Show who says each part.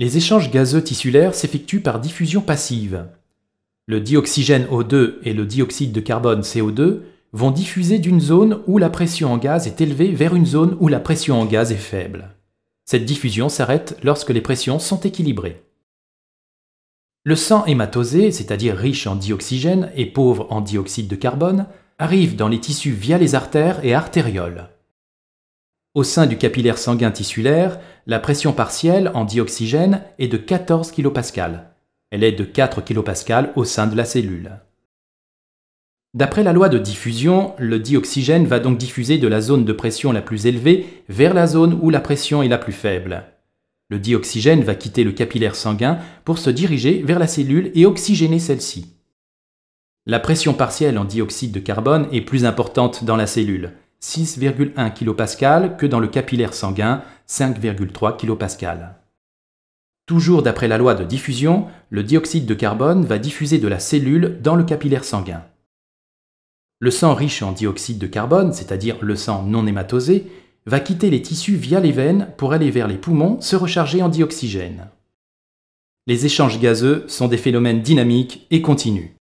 Speaker 1: Les échanges gazeux tissulaires s'effectuent par diffusion passive. Le dioxygène O2 et le dioxyde de carbone CO2 vont diffuser d'une zone où la pression en gaz est élevée vers une zone où la pression en gaz est faible. Cette diffusion s'arrête lorsque les pressions sont équilibrées. Le sang hématosé, c'est-à-dire riche en dioxygène et pauvre en dioxyde de carbone, arrive dans les tissus via les artères et artérioles. Au sein du capillaire sanguin tissulaire, la pression partielle en dioxygène est de 14 kPa. Elle est de 4 kPa au sein de la cellule. D'après la loi de diffusion, le dioxygène va donc diffuser de la zone de pression la plus élevée vers la zone où la pression est la plus faible. Le dioxygène va quitter le capillaire sanguin pour se diriger vers la cellule et oxygéner celle-ci. La pression partielle en dioxyde de carbone est plus importante dans la cellule, 6,1 kPa que dans le capillaire sanguin 5,3 kPa. Toujours d'après la loi de diffusion, le dioxyde de carbone va diffuser de la cellule dans le capillaire sanguin. Le sang riche en dioxyde de carbone, c'est-à-dire le sang non hématosé, va quitter les tissus via les veines pour aller vers les poumons se recharger en dioxygène. Les échanges gazeux sont des phénomènes dynamiques et continus.